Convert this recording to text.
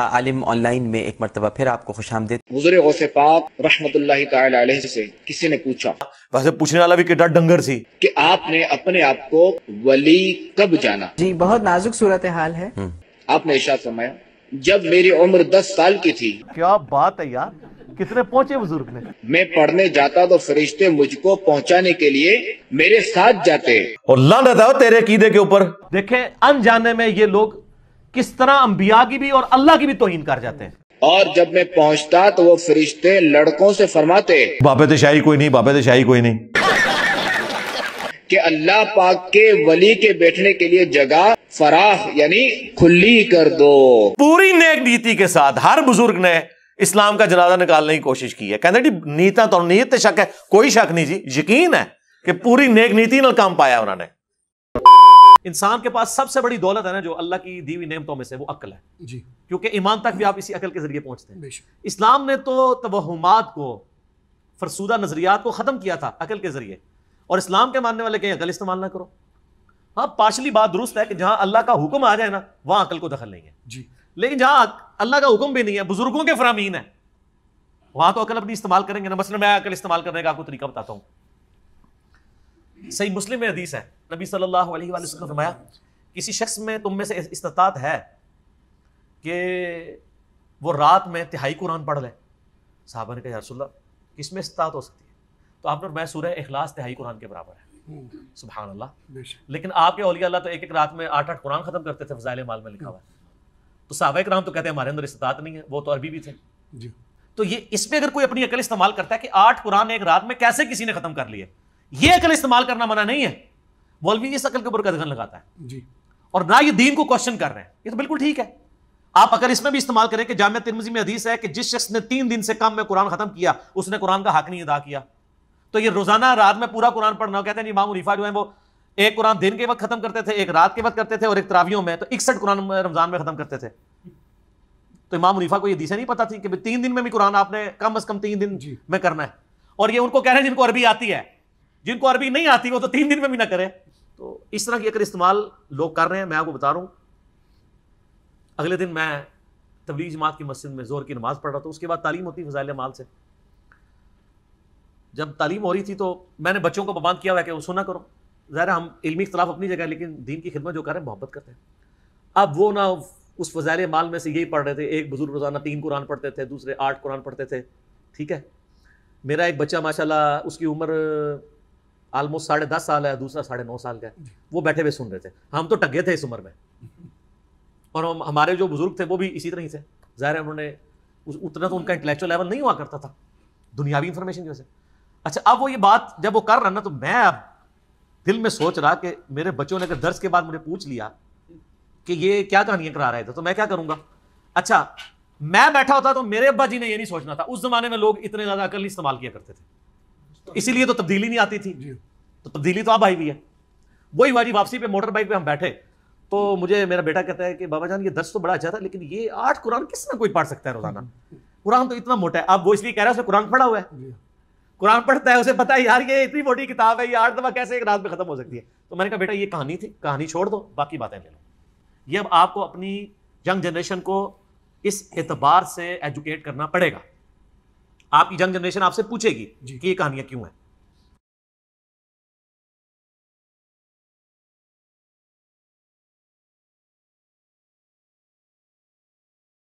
आलिम ऑनलाइन में एक मरतबा फिर आपको खुश आमदेद हजूर गौसे पाक रहमत से किसी ने पूछा वैसे पूछने वाला भी कितना डंगर कि आपने अपने आप को वली कब जाना जी बहुत नाजुक सूरत हाल है हम्म। आपने इशाद समाया जब मेरी उम्र दस साल की थी क्या बात है यार कितने पहुँचे बुजुर्ग ने मैं पढ़ने जाता तो फरिश्ते मुझको पहुँचाने के लिए मेरे साथ जाते और लाल तेरे कीदे के ऊपर देखे अनजाने में ये लोग किस तरह अंबिया की भी और अल्लाह की भी तोहिन कर जाते हैं और जब मैं पहुंचता तो वो फरिश्ते लड़कों से फरमाते बाबे तो शाही कोई नहीं बाबे तो शाही कोई नहीं कि अल्लाह पाक के वली के बैठने के लिए जगह फराह यानी खुली कर दो पूरी नेक नीति के साथ हर बुजुर्ग ने इस्लाम का जनाजा निकालने की कोशिश की है कहते जी नीता तो नीयत शक है कोई शक नहीं जी यकीन है कि पूरी नेक नीति न काम पाया उन्होंने इंसान के पास सबसे बड़ी दौलत है ना जो अल्लाह की दीवी नेमतों में से वो अक्ल है जी क्योंकि ईमान तक भी आप इसी अकल के जरिए पहुंचते हैं इस्लाम ने तो तोहमात को फरसूदा नजरियात को ख़त्म किया था अकल के जरिए और इस्लाम के मानने वाले कहीं अकल इस्तेमाल ना करो हाँ पार्शली बात दुरुस्त है कि जहां अल्लाह का हुक्म आ जाए ना वहां अकल को दखल नहीं है जी लेकिन जहां अल्लाह का हुक्म भी नहीं है बुजुर्गों के फरामीन है वहां तो अकल अपनी इस्तेमाल करेंगे ना मसलन मैं अकल इस्तेमाल करने का आपको तरीका बताता हूँ सही मुस्लिम में हदीस है नबी सल्लल्लाहु अलैहि वसल्लम ने फरमाया किसी शख्स में तुम में से इस्तात है कि वो रात में तिहाई कुरान पढ़ लें साहबा ने कहा रसुल्ला किस में इस्तात हो सकती है तो आपने मैं सूर्य अखलास तिहाई कुरान के बराबर है हम्म। सुबहान अल्लाह लेकिन आपके औलिया अल्लाह तो एक एक रात में आठ आठ कुरान ख़त्म करते थे फजाइल माल में लिखा हुआ तो साहबा कराम तो कहते हैं हमारे अंदर इस्तात नहीं है वो तो अरबी भी थे तो ये इसमें अगर कोई अपनी अकल इस्तेमाल करता है कि आठ कुरान एक रात में कैसे किसी ने ख़त्म कर लिए ये अकल इस्तेमाल करना मना नहीं है मौलवी इस अकल के ऊपर कदगन लगाता है जी और ना ये दीन को क्वेश्चन कर रहे हैं ये तो बिल्कुल ठीक है आप अगर इसमें भी इस्तेमाल करें कि जामिया तिरमजी में हदीस है कि जिस शख्स ने तीन दिन से कम में कुरान खत्म किया उसने कुरान का हक नहीं अदा किया तो ये रोजाना रात में पूरा कुरान पढ़ना कहते हैं इमाम उरीफा जो है वो एक कुरान दिन के वक्त खत्म करते थे एक रात के वक्त करते थे और एक तरावियों में तो इकसठ कुरान रमजान में खत्म करते थे तो इमाम उरीफा को यह दिशा नहीं पता थी कि तीन दिन में भी कुरान आपने कम अज कम तीन दिन में करना है और ये उनको कह रहे हैं जिनको अरबी आती है जिनको अरबी नहीं आती वो तो तीन दिन में भी ना करें तो इस तरह की अगर इस्तेमाल लोग कर रहे हैं मैं आपको बता रहा हूँ अगले दिन मैं तबलीग जमात की मस्जिद में जोर की नमाज़ पढ़ रहा था उसके बाद तालीम होती फजाइल माल से जब तालीम हो रही थी तो मैंने बच्चों को पाबंद किया हुआ कि वो सुना करो ज़ाहिर हम इलमी इख्तलाफ अपनी जगह लेकिन दीन की खिदमत जो कर रहे हैं मोहब्बत करते हैं अब वो ना उस फजाइल माल में से यही पढ़ रहे थे एक बुजुर्ग रोज़ाना तीन कुरान पढ़ते थे दूसरे आठ कुरान पढ़ते थे ठीक है मेरा एक बच्चा माशाल्लाह उसकी उम्र ऑलमोस्ट साढ़े दस साल है दूसरा साढ़े नौ साल का है वो बैठे हुए सुन रहे थे हम तो टगे थे इस उम्र में और हम हमारे जो बुजुर्ग थे वो भी इसी तरह से ज़ाहिर है उन्होंने उतना तो उनका इंटेलेक्चुअल लेवल नहीं हुआ करता था दुनियावी इंफॉर्मेशन की वजह से अच्छा अब वो ये बात जब वो कर रहा ना तो मैं अब दिल में सोच रहा कि मेरे बच्चों ने अगर दर्ज के बाद मुझे पूछ लिया कि ये क्या कहानियां करा रहे थे तो मैं क्या करूंगा अच्छा मैं बैठा होता तो मेरे अब्बा जी ने ये नहीं सोचना था उस जमाने में लोग इतने ज्यादा अकल नहीं इस्तेमाल किया करते थे इसीलिए तो तब्दीली नहीं आती थी तो तब्दीली तो अब आई हुई है वही हमारी वापसी पे मोटर बाइक पे हम बैठे तो मुझे मेरा बेटा कहता है कि बाबा जान ये दस तो बड़ा अच्छा था लेकिन ये आठ कुरान किस ना कोई पढ़ सकता है रोजाना कुरान तो इतना मोटा है अब वो इसलिए कह रहा है उसने कुरान पढ़ा हुआ है कुरान पढ़ता है उसे पता है यार ये इतनी मोटी किताब है ये आठ दफा कैसे एक रात में खत्म हो सकती है तो मैंने कहा बेटा ये कहानी थी कहानी छोड़ दो बाकी बातें ले लो ये अब आपको अपनी यंग जनरेशन को इस एतबार से एजुकेट करना पड़ेगा आप यंग जनरेशन आपसे पूछेगी कि ये कहानियां क्यों है